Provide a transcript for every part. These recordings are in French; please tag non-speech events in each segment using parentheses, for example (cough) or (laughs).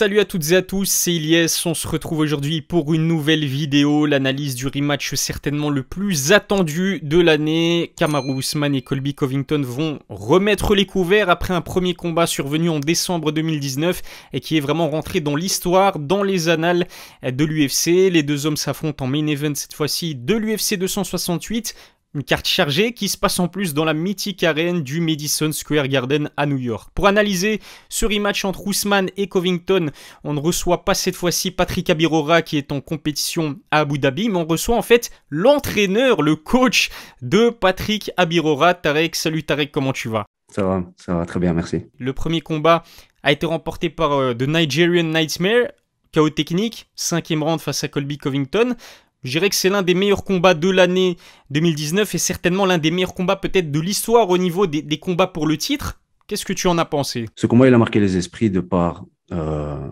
Salut à toutes et à tous, c'est Ilyes, on se retrouve aujourd'hui pour une nouvelle vidéo, l'analyse du rematch certainement le plus attendu de l'année. Kamaru Usman et Colby Covington vont remettre les couverts après un premier combat survenu en décembre 2019 et qui est vraiment rentré dans l'histoire, dans les annales de l'UFC. Les deux hommes s'affrontent en main event cette fois-ci de l'UFC 268 une carte chargée qui se passe en plus dans la mythique arène du Madison Square Garden à New York. Pour analyser ce rematch entre Ousmane et Covington, on ne reçoit pas cette fois-ci Patrick Abirora qui est en compétition à Abu Dhabi, mais on reçoit en fait l'entraîneur, le coach de Patrick Abirora, Tarek. Salut Tarek, comment tu vas Ça va, ça va très bien, merci. Le premier combat a été remporté par euh, The Nigerian Nightmare, Chaos technique, cinquième round face à Colby Covington. Je dirais que c'est l'un des meilleurs combats de l'année 2019 et certainement l'un des meilleurs combats peut-être de l'histoire au niveau des, combats pour le titre. Qu'est-ce que tu en as pensé Ce combat, il a marqué les esprits de par euh,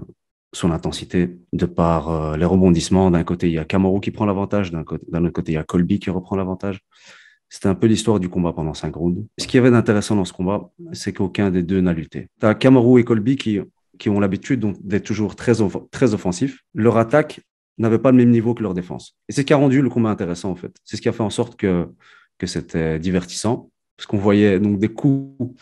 son intensité, de par euh, les rebondissements. D'un côté, il y a Kamaru qui prend l'avantage, d'un autre côté, il y a Colby qui reprend l'avantage. C'était un peu l'histoire du combat pendant cinq rounds. Ce qui avait d'intéressant dans ce combat, c'est qu'aucun des deux n'a lutté. Tu as Kamaru et Colby qui, qui ont l'habitude d'être toujours très, très offensifs. Leur attaque n'avaient pas le même niveau que leur défense. Et c'est ce qui a rendu le combat intéressant, en fait. C'est ce qui a fait en sorte que, que c'était divertissant, parce qu'on voyait donc des coups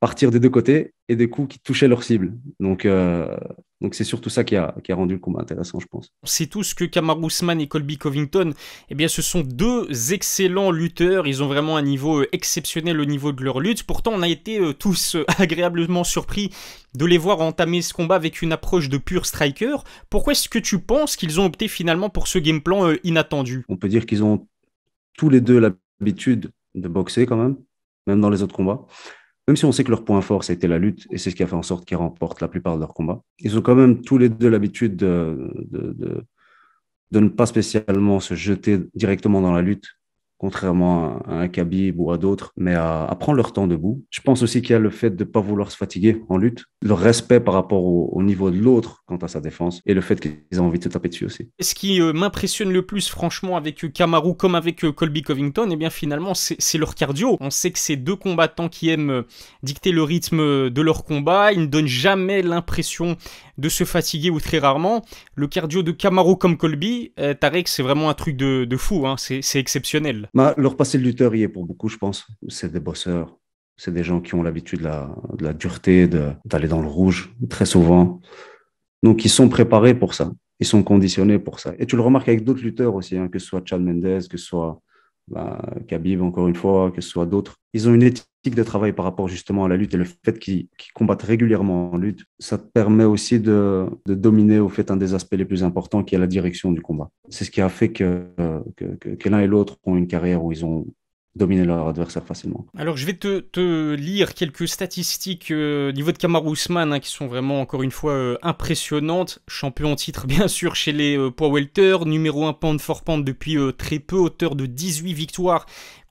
partir des deux côtés et des coups qui touchaient leur cible. Donc, euh, donc c'est surtout ça qui a, rendu le combat intéressant, je pense. C'est tout ce que Kamar Usman et Colby Covington, eh bien, ce sont deux excellents lutteurs. Ils ont vraiment un niveau euh, exceptionnel au niveau de leur lutte. Pourtant, on a été euh, tous (laughs) agréablement surpris de les voir entamer ce combat avec une approche de pur striker. Pourquoi est-ce que tu penses qu'ils ont opté finalement pour ce game plan inattendu On peut dire qu'ils ont tous les deux l'habitude de boxer quand même, même dans les autres combats même si on sait que leur point fort, c'était la lutte, et c'est ce qui a fait en sorte qu'ils remportent la plupart de leurs combats, ils ont quand même tous les deux l'habitude de, de, ne pas spécialement se jeter directement dans la lutte, contrairement à un Khabib ou à d'autres, mais à, prendre leur temps debout. Je pense aussi qu'il y a le fait de ne pas vouloir se fatiguer en lutte, le respect par rapport au, niveau de l'autre quant à sa défense, et le fait qu'ils ont envie de se taper dessus aussi. ce qui euh, m'impressionne le plus, franchement, avec euh, Kamaru comme avec euh, Colby Covington, et eh bien finalement, c'est leur cardio. On sait que ces deux combattants qui aiment dicter le rythme de leur combat, ils ne donnent jamais l'impression de se fatiguer ou très rarement. Le cardio de Kamaru comme Colby, Tarek, c'est vraiment un truc de, de fou, hein. c'est exceptionnel. Bah, leur passé de lutteur y est pour beaucoup, je pense. C'est des bosseurs. C'est des gens qui ont l'habitude de la, dureté, d'aller dans le rouge très souvent. Donc, ils sont préparés pour ça. Ils sont conditionnés pour ça. Et tu le remarques avec d'autres lutteurs aussi, hein, que ce soit Chad Mendez, que ce soit ben, Khabib, encore une fois, que ce soit d'autres, ils ont une éthique de travail par rapport justement à la lutte et le fait qu'ils combattent régulièrement en lutte, ça permet aussi de, dominer au fait un des aspects les plus importants qui est la direction du combat. C'est ce qui a fait que euh, l'un et l'autre ont une carrière où ils ont dominer leur adversaire facilement. Alors je vais te, te lire quelques statistiques euh, au niveau de Kamaru Usman hein, qui sont vraiment encore une fois euh, impressionnantes. Champion en titre (laughs) bien sûr chez les euh, poids welter, numéro 1 pound for pound depuis très peu, hauteur de 18 victoires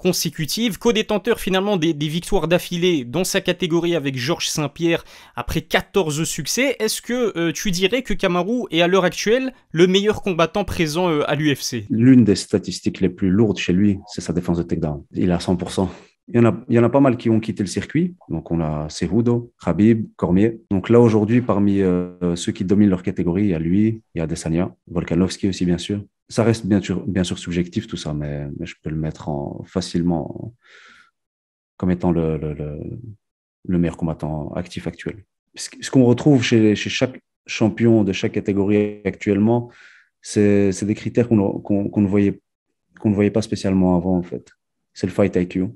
consécutive, co-détenteur finalement des, victoires d'affilée dans sa catégorie avec Georges Saint-Pierre après 14 succès. Est-ce que euh, tu dirais que Kamaru est à l'heure actuelle le meilleur combattant présent euh, à l'UFC L'une des statistiques les plus lourdes chez lui, c'est sa défense de takedown. Il est à 100%. Il y, en a, pas mal qui ont quitté le circuit. Donc, on a Cejudo, Khabib, Cormier. Donc là, aujourd'hui, parmi euh, ceux qui dominent leur catégorie, il y a lui, il y a Desania, Volkanovski aussi, bien sûr. Ça reste bien sûr, bien sûr subjectif tout ça, mais, je peux le mettre en, facilement comme étant le, meilleur combattant actif actuel. Ce qu'on retrouve chez, chez, chaque champion de chaque catégorie actuellement, c'est des critères qu'on ne, voyait, qu'on ne voyait pas spécialement avant, en fait. C'est le fight IQ. Et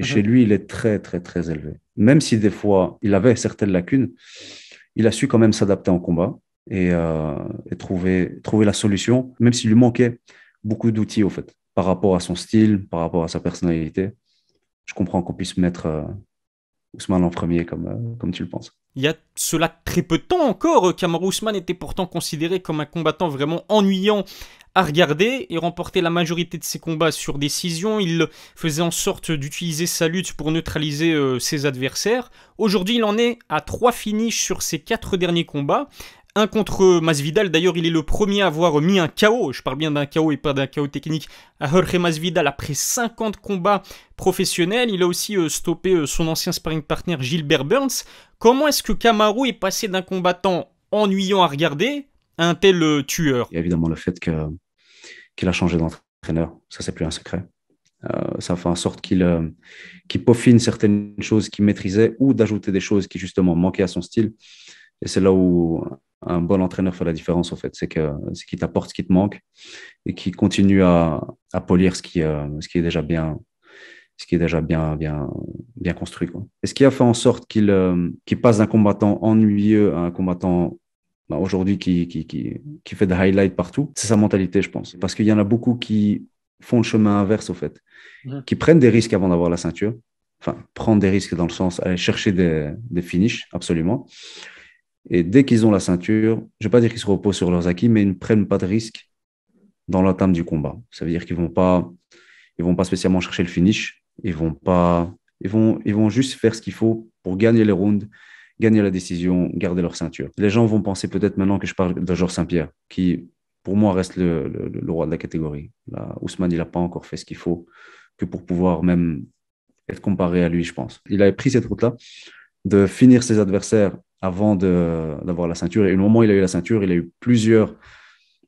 mhm. chez lui, il est très, très, très élevé. Même si des fois, il avait certaines lacunes, il a su quand même s'adapter en combat euh, et, trouver, trouver la solution, même s'il lui manquait beaucoup d'outils, au fait, par rapport à son style, par rapport à sa personnalité. Je comprends qu'on puisse mettre euh, Ousmane en premier, comme, euh, comme tu le penses. Il y a cela très peu de temps encore, Kamaru Ousmane était pourtant considéré comme un combattant vraiment ennuyant à regarder et remportait la majorité de ses combats sur décision. Il faisait en sorte d'utiliser sa lutte pour neutraliser ses adversaires. Aujourd'hui, il en est à trois finishes sur ses quatre derniers combats, un contre Masvidal. D'ailleurs, il est le premier à avoir mis un chaos. Je parle bien d'un chaos et pas d'un chaos technique à Jorge Masvidal après 50 combats professionnels. Il a aussi euh, stoppé euh, son ancien sparring partner Gilbert Burns. Comment est-ce que Camaro est passé d'un combattant ennuyant à regarder à un tel euh, tueur évidemment le fait qu'il a changé d'entraîneur. Ça, c'est plus un secret. ça fait en sorte qu'il peaufine certaines choses qu'il maîtrisait ou d'ajouter des choses qui justement manquaient à son style. Et c'est là où un bon entraîneur fait la différence, en fait. C'est que ce qui t'apporte ce qui te manque et qui continue à, polir ce qui, euh, ce qui est déjà bien, ce qui est déjà bien, bien, bien construit. Et ce qui a fait en sorte qu'il euh, passe d'un combattant ennuyeux à un combattant bah, aujourd'hui qui, qui, fait des highlights partout, c'est sa mentalité, je pense. Parce qu'il y en a beaucoup qui font le chemin inverse, au fait, qui prennent des risques avant d'avoir la ceinture. Enfin, prendre des risques dans le sens aller chercher des, des finishes, absolument et dès qu'ils ont la ceinture, je ne vais pas dire qu'ils se reposent sur leurs acquis, mais ils ne prennent pas de risques dans l'entame du combat. Ça veut dire qu'ils ne vont, pas, vont pas spécialement chercher le finish. Ils vont, pas, ils vont, ils vont juste faire ce qu'il faut pour gagner les rounds, gagner la décision, garder leur ceinture. Les gens vont penser peut-être maintenant que je parle de Georges Saint-Pierre, qui pour moi reste le, roi de la catégorie. Ousmane, il n'a pas encore fait ce qu'il faut que pour pouvoir même être comparé à lui, je pense. Il a pris cette route-là de finir ses adversaires avant d'avoir la ceinture. Et au moment où il a eu la ceinture, il a eu plusieurs,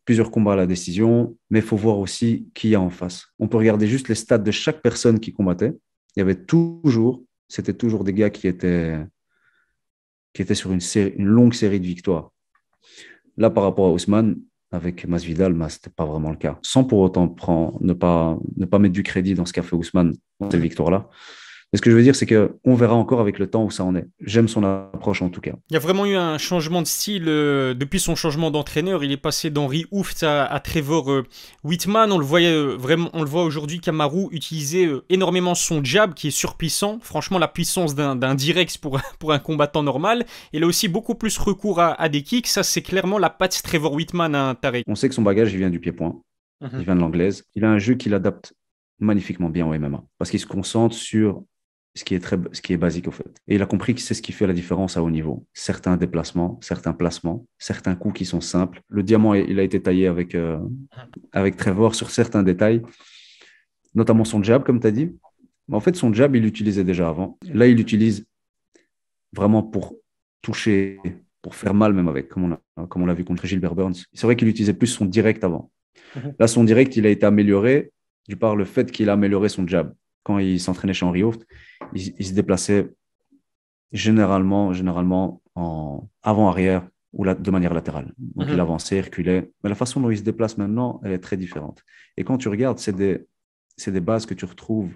plusieurs combats à la décision, mais il faut voir aussi qui y a en face. On peut regarder juste les stats de chaque personne qui combattait. Il y avait toujours, c'était toujours des gars qui étaient, qui étaient sur une, une longue série de victoires. Là, par rapport à Ousmane, avec Masvidal, bah, ce n'était pas vraiment le cas. Sans pour autant prendre, ne, pas, ne pas mettre du crédit dans ce qu'a fait Ousmane dans ces victoires-là ce que je veux dire, c'est qu'on verra encore avec le temps où ça en est. J'aime son approche en tout cas. Il y a vraiment eu un changement de style euh, depuis son changement d'entraîneur. Il est passé d'Henri Ouft à, Trevor euh, Whitman. On le, voyait, euh, vraiment, on le voit aujourd'hui, Kamaru utiliser énormément son jab qui est surpuissant. Franchement, la puissance d'un direct pour, (laughs) pour un combattant normal. Il a aussi beaucoup plus recours à, des kicks. Ça, c'est clairement la patte Trevor Whitman à un taré. On sait que son bagage, il vient du pied-point. Mhm. Il vient de l'anglaise. Il a un jeu qu'il adapte magnifiquement bien au MMA parce qu'il se concentre sur ce qui est très, ce qui est basique au fait. Et il a compris que c'est ce qui fait la différence à haut niveau. Certains déplacements, certains placements, certains coups qui sont simples. Le diamant, il a été taillé euh, avec, Trevor sur certains détails, notamment son jab, comme tu as dit. Mais en fait, son jab, il l'utilisait déjà avant. Là, il l'utilise vraiment pour toucher, pour faire mal même avec, comme on l'a vu contre Gilbert Burns. C'est vrai qu'il utilisait plus son direct avant. Mhm. Là, son direct, il a été amélioré du par le fait qu'il a amélioré son jab quand il s'entraînait chez Henri Hoft, il, se déplaçait généralement, généralement en avant-arrière ou de manière latérale. Donc il mhm. avançait, reculait. Mais la façon dont il se déplace maintenant, elle est très différente. Et quand tu regardes, c'est des, bases que tu retrouves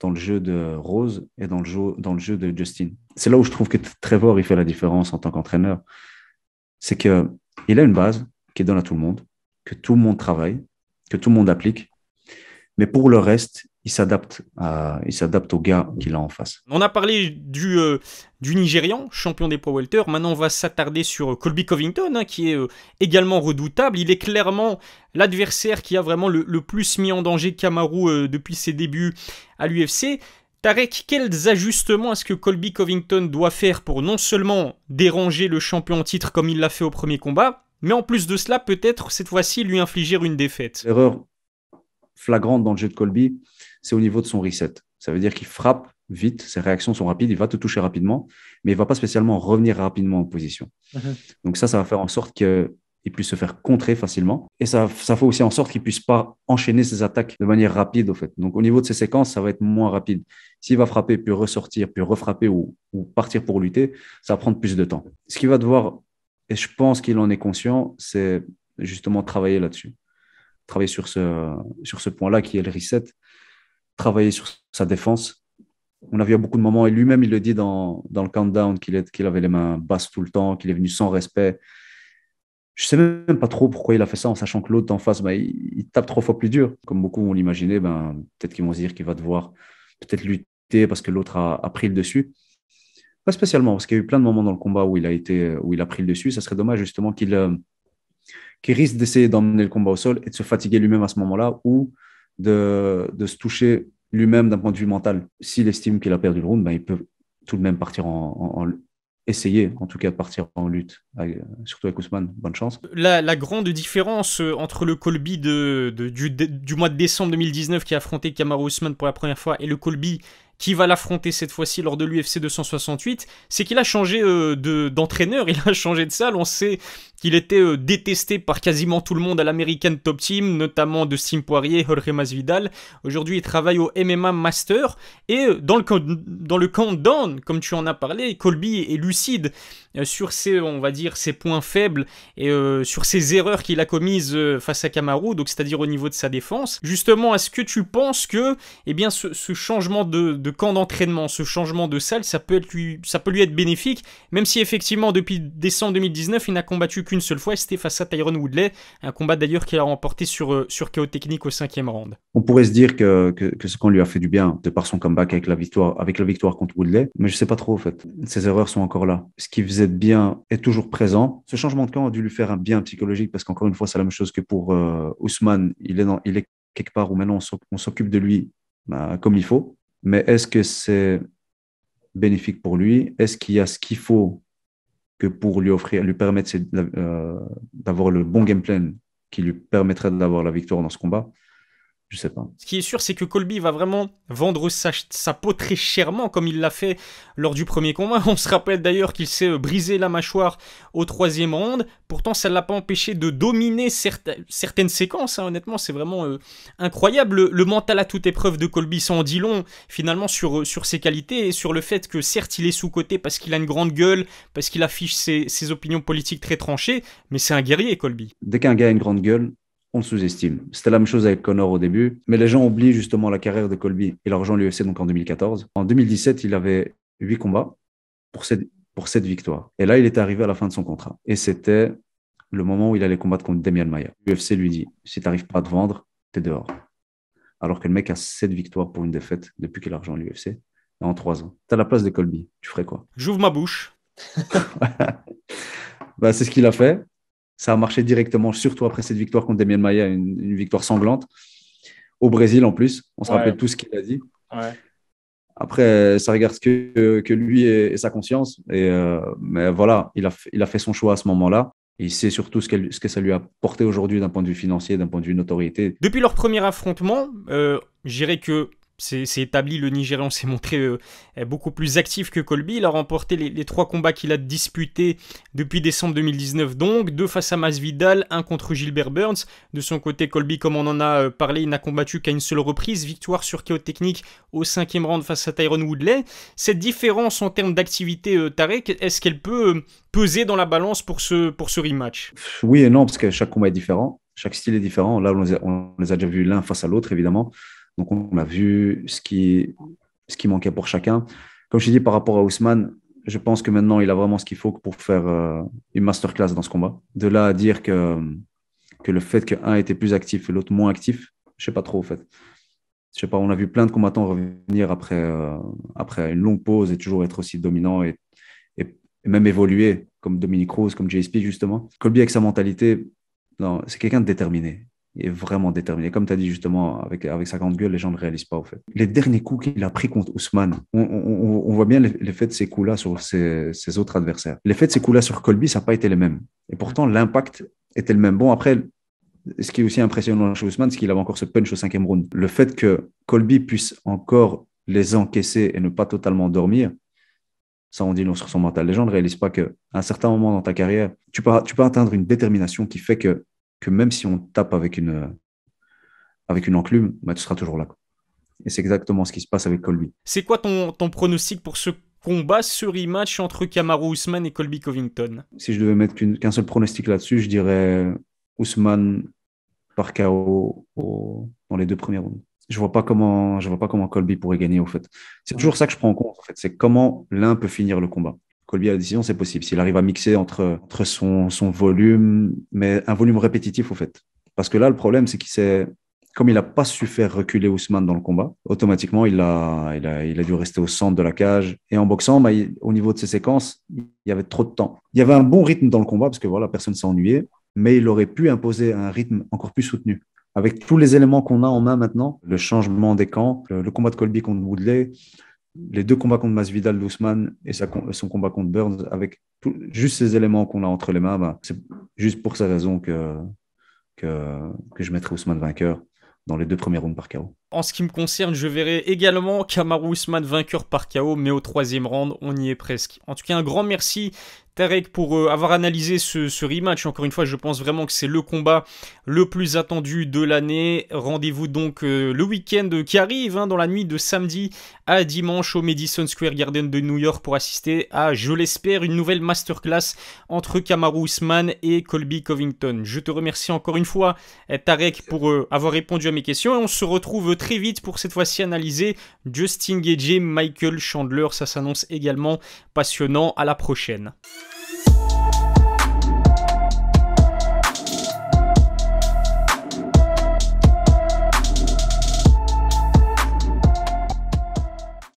dans le jeu de Rose et dans le jeu, dans le jeu de Justin. C'est là où je trouve que Trevor, il fait la différence en tant qu'entraîneur. C'est qu'il a une base qui est donne à tout le monde, que tout le monde travaille, que tout le monde applique. Mais pour le reste, il s'adapte, il s'adapte au gars mm. qu'il a en face. On a parlé du, euh, du Nigérian, champion des Pro Welter. Maintenant, on va s'attarder sur euh, Colby Covington, hein, qui est euh, également redoutable. Il est clairement l'adversaire qui a vraiment le, plus mis en danger Kamaru depuis ses débuts à l'UFC. Tarek, quels ajustements est-ce que Colby Covington doit faire pour non seulement déranger le champion en titre comme il l'a fait au premier combat, mais en plus de cela, peut-être cette fois-ci lui infliger une défaite Erreur flagrante dans le jeu de Colby c'est au niveau de son reset. Ça veut dire qu'il frappe vite, ses réactions sont rapides, il va te toucher rapidement, mais il va pas spécialement revenir rapidement en position. Mhm. Donc ça, ça va faire en sorte qu'il puisse se faire contrer facilement. Et ça, ça fait aussi en sorte qu'il puisse pas enchaîner ses attaques de manière rapide, au fait. Donc, au niveau de ses séquences, ça va être moins rapide. S'il va frapper, puis ressortir, puis refrapper ou, partir pour lutter, ça va prendre plus de temps. Ce qu'il va devoir, et je pense qu'il en est conscient, c'est justement travailler là-dessus. Travailler sur ce, sur ce point-là qui est le reset travailler sur sa défense. On a vu à beaucoup de moments, et lui-même, il le dit dans, le countdown, qu'il avait les mains basses tout le temps, qu'il est venu sans respect. Je ne sais même pas trop pourquoi il a fait ça, en sachant que l'autre en face, bah, il, tape trois fois plus dur. Comme beaucoup vont l'imaginer, ben, peut-être qu'ils vont se dire qu'il va devoir peut-être lutter parce que l'autre a, pris le dessus. Pas spécialement, parce qu'il y a eu plein de moments dans le combat où il a, été, où il a pris le dessus. Ça serait dommage justement qu'il euh, risque d'essayer d'emmener le combat au sol et de se fatiguer lui-même à ce moment-là, ou de, de se toucher lui-même d'un point de vue mental. S'il estime qu'il a perdu le round, ben, il peut tout de même partir en, essayer en tout cas de partir en lutte, surtout avec Ousmane, bonne chance. La, grande différence euh, entre le Colby de, du, du, mois de décembre 2019 qui a affronté Kamaru Ousmane pour la première fois et le Colby qui va l'affronter cette fois-ci lors de l'UFC 268, c'est qu'il a changé euh, d'entraîneur, (laughs) il a changé de salle. On sait qu'il était euh, détesté par quasiment tout le monde à l'American Top Team, notamment de Sim Poirier, Jorge Masvidal. Aujourd'hui, il travaille au MMA Master et euh, dans le, dans le countdown, comme tu en as parlé, Colby est lucide sur ses, on va dire, ses points faibles et sur ses erreurs qu'il a commises face à Kamaru, donc c'est-à-dire au niveau de sa défense. Justement, est-ce que tu penses que, eh bien, ce, changement de camp d'entraînement, ce changement de salle, ça peut, lui, ça peut lui être bénéfique, même si effectivement depuis décembre 2019, il n'a combattu qu'une seule fois, c'était face à Tyron Woodley, un combat d'ailleurs qu'il a remporté sur, euh, sur KO technique au cinquième round. On pourrait se dire que, que, ce qu'on lui a fait du bien, de par son comeback avec la victoire, avec la victoire contre Woodley, mais je ne sais pas trop en fait. Ses erreurs sont encore là. Ce qui faisait de bien est toujours présent. Ce changement de camp a dû lui faire un bien psychologique parce qu'encore une fois, c'est la même chose que pour euh, Ousmane. Il est, dans, il est quelque part où maintenant on s'occupe de lui bah, comme il faut mais est-ce que c'est bénéfique pour lui Est-ce qu'il y a ce qu'il faut que pour lui offrir, lui permettre euh, d'avoir le bon game plan qui lui permettrait d'avoir la victoire dans ce combat ce qui est sûr, c'est que Colby va vraiment vendre sa, peau très chèrement, comme il l'a fait lors du premier combat. (laughs) On se rappelle d'ailleurs qu'il s'est euh, brisé la mâchoire au troisième round. Pourtant, ça ne l'a pas empêché de dominer certaines séquences. Hein. Honnêtement, c'est vraiment euh, incroyable. Le, mental à toute épreuve de Colby, s'en dit long, finalement, euh, sur, ses qualités et sur le fait que, certes, il est sous-côté parce qu'il a une grande gueule, parce qu'il affiche ses, ses opinions politiques très tranchées, mais c'est un guerrier, Colby. Dès qu'un gars a une grande gueule, on sous-estime. C'était la même chose avec Connor au début, mais les gens oublient justement la carrière de Colby. et l'argent rejoint l'UFC donc en 2014. En 2017, il avait huit combats pour cette pour cette victoire. Et là, il est arrivé à la fin de son contrat. Et c'était le moment où il allait combattre contre Damien Maillard. L'UFC lui dit, si tu n'arrives pas à te vendre, tu es dehors. Alors que le mec a sept victoires pour une défaite depuis qu'il a rejoint l'UFC, en trois ans. Tu la place de Colby, tu ferais quoi J'ouvre ma bouche. (laughs) bah, c'est ce qu'il a fait. Ça a marché directement, surtout après cette victoire contre Damien Maia, une, victoire sanglante. Au Brésil, en plus, on se rappelle tout ce qu'il a dit. Après, ça regarde que, que lui et, sa conscience. Et, euh, mais voilà, il a, il a fait son choix à ce moment-là. Il sait surtout ce, ce que ça lui a apporté aujourd'hui d'un point de vue financier, d'un point de vue notoriété. Depuis leur premier affrontement, euh, je que c'est établi, le Nigérian s'est montré euh, beaucoup plus actif que Colby. Il a remporté les, trois combats qu'il a disputés depuis décembre 2019, donc deux face à Masvidal, un contre Gilbert Burns. De son côté, Colby, comme on en a euh, parlé, il n'a combattu qu'à une seule reprise, victoire sur KO technique au cinquième round face à Tyron Woodley. Cette différence en termes d'activité, euh, Tarek, est-ce qu'elle peut peser dans la balance pour ce, pour ce rematch Oui et non, parce que chaque combat est différent, chaque style est différent. Là, on les a déjà vus l'un face à l'autre, évidemment. Donc, on a vu ce qui, ce qui manquait pour chacun. Comme je dis, par rapport à Ousmane, je pense que maintenant, il a vraiment ce qu'il faut pour faire euh, une masterclass dans ce combat. De là à dire que, que le fait qu'un était plus actif et l'autre moins actif, je sais pas trop, au fait. Je sais pas, on a vu plein de combattants revenir après, euh, après une longue pause et toujours être aussi dominant et, et, même évoluer, comme Dominique Rose, comme JSP, justement. Colby, avec sa mentalité, c'est quelqu'un de déterminé est vraiment déterminé. Comme tu as dit justement, avec, avec sa grande gueule, les gens ne réalisent pas, au fait. Les derniers coups qu'il a pris contre Ousmane, on, voit bien l'effet de ces coups-là sur ses, autres adversaires. L'effet de ces coups-là sur Colby, ça n'a pas été le même. Et pourtant, l'impact était le même. Bon, après, ce qui est aussi impressionnant chez Ousmane, c'est qu'il avait encore ce punch au cinquième round. Le fait que Colby puisse encore les encaisser et ne pas totalement dormir, ça on dit non sur son mental. Les gens ne réalisent pas qu'à un certain moment dans ta carrière, tu peux, tu peux atteindre une détermination qui fait que que même si on tape avec une, avec une enclume, bah, tu seras toujours là. Et c'est exactement ce qui se passe avec Colby. C'est quoi ton, pronostic pour ce combat, ce rematch entre Kamaru Ousmane et Colby Covington Si je devais mettre qu'un seul pronostic là-dessus, je dirais Ousmane par KO dans les deux premières rounds. Je vois vois pas comment Colby pourrait gagner au fait. C'est toujours ça que je prends en compte en fait, c'est comment l'un peut finir le combat. Colby a la décision, c'est possible. S'il arrive à mixer entre, entre son, son volume, mais un volume répétitif au fait. Parce que là, le problème, c'est qu'il s'est comme il n'a pas su faire reculer Ousmane dans le combat, automatiquement, il a, il, a, dû rester au centre de la cage. Et en boxant, bah, au niveau de ses séquences, il y avait trop de temps. Il y avait un bon rythme dans le combat, parce que voilà, personne s'est ennuyé, mais il aurait pu imposer un rythme encore plus soutenu. Avec tous les éléments qu'on a en main maintenant, le changement des camps, le, le combat de Colby contre Woodley, les deux combats contre Masvidal d'Ousmane et sa, son combat contre Burns, avec juste ces éléments qu'on a entre les mains, bah, c'est juste pour cette raison que, que, que je mettrai Ousmane vainqueur dans les deux premiers rounds par KO. En ce qui me concerne, je verrai également Kamaru Ousmane vainqueur par KO, mais au troisième round, on y est presque. En tout cas, un grand merci Tarek pour euh, avoir analysé ce, rematch. Encore une fois, je pense vraiment que c'est le combat le plus attendu de l'année. Rendez-vous donc euh, le week-end qui arrive, hein, dans la nuit de samedi à dimanche au Madison Square Garden de New York pour assister à, je l'espère, une nouvelle masterclass entre Kamaru Usman et Colby Covington. Je te remercie encore une fois, eh, Tarek, pour euh, avoir répondu à mes questions. Et on se retrouve très vite pour cette fois-ci analyser Justin Gage, Michael Chandler. Ça s'annonce également passionnant. À la prochaine.